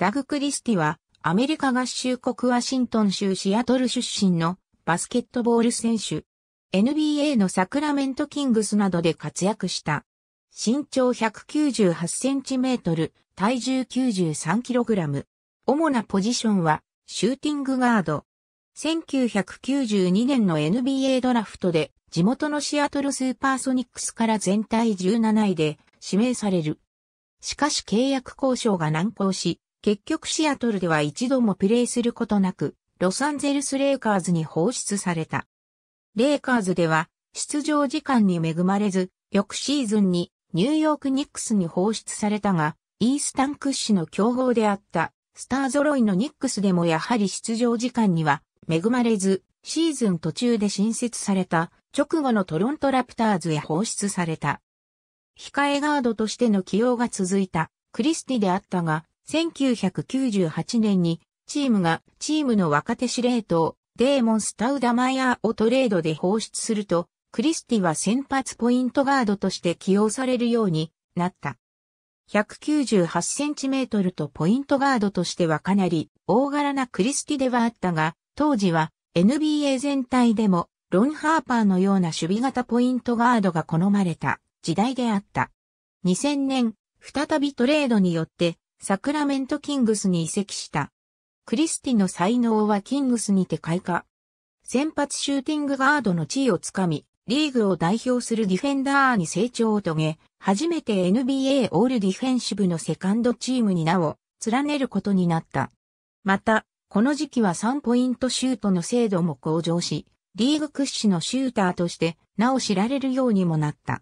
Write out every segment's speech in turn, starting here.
ダグ・クリスティは、アメリカ合衆国ワシントン州シアトル出身のバスケットボール選手。NBA のサクラメントキングスなどで活躍した。身長198センチメートル、体重93キログラム。主なポジションは、シューティングガード。1992年の NBA ドラフトで、地元のシアトルスーパーソニックスから全体17位で指名される。しかし契約交渉が難航し、結局シアトルでは一度もプレーすることなく、ロサンゼルスレイカーズに放出された。レイカーズでは出場時間に恵まれず、翌シーズンにニューヨークニックスに放出されたが、イースタン屈指の競合であったスター揃いのニックスでもやはり出場時間には恵まれず、シーズン途中で新設された直後のトロントラプターズへ放出された。控えガードとしての起用が続いたクリスティであったが、1998年にチームがチームの若手司令塔デーモン・スタウダマイヤーをトレードで放出すると、クリスティは先発ポイントガードとして起用されるようになった。198センチメートルとポイントガードとしてはかなり大柄なクリスティではあったが、当時は NBA 全体でもロン・ハーパーのような守備型ポイントガードが好まれた時代であった。2000年、再びトレードによってサクラメントキングスに移籍した。クリスティの才能はキングスにて開花。先発シューティングガードの地位をつかみ、リーグを代表するディフェンダーに成長を遂げ、初めて NBA オールディフェンシブのセカンドチームに名を連ねることになった。また、この時期は3ポイントシュートの精度も向上し、リーグ屈指のシューターとしてなお知られるようにもなった。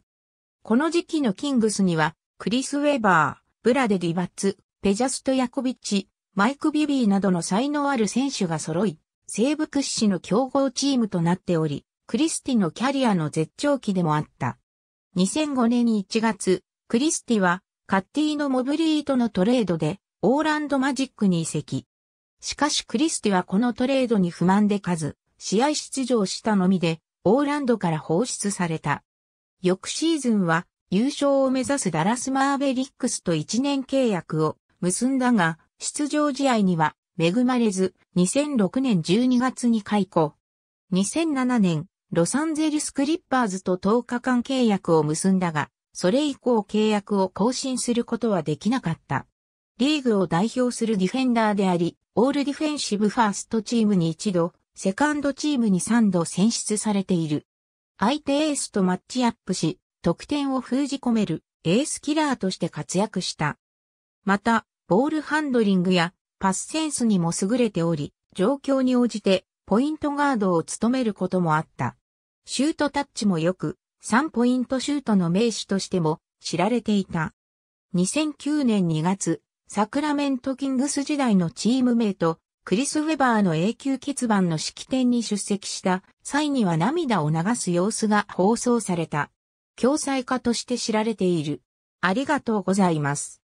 この時期のキングスには、クリス・ウェバー、ブラデ・ディバッツ、ペジャスト・ヤコビッチ、マイク・ビビーなどの才能ある選手が揃い、西部屈指の強豪チームとなっており、クリスティのキャリアの絶頂期でもあった。2005年1月、クリスティはカッティーノ・モブリーとのトレードでオーランド・マジックに移籍。しかしクリスティはこのトレードに不満で数、試合出場したのみで、オーランドから放出された。翌シーズンは優勝を目指すダラス・マーベリックスと1年契約を結んだが、出場試合には恵まれず、2006年12月に解雇。2007年、ロサンゼルスクリッパーズと10日間契約を結んだが、それ以降契約を更新することはできなかった。リーグを代表するディフェンダーであり、オールディフェンシブファーストチームに一度、セカンドチームに三度選出されている。相手エースとマッチアップし、得点を封じ込めるエースキラーとして活躍した。また、ボールハンドリングやパスセンスにも優れており、状況に応じてポイントガードを務めることもあった。シュートタッチもよく、3ポイントシュートの名手としても知られていた。2009年2月、サクラメントキングス時代のチームメイト、クリス・ウェバーの永久欠番の式典に出席した際には涙を流す様子が放送された。共済家として知られている。ありがとうございます。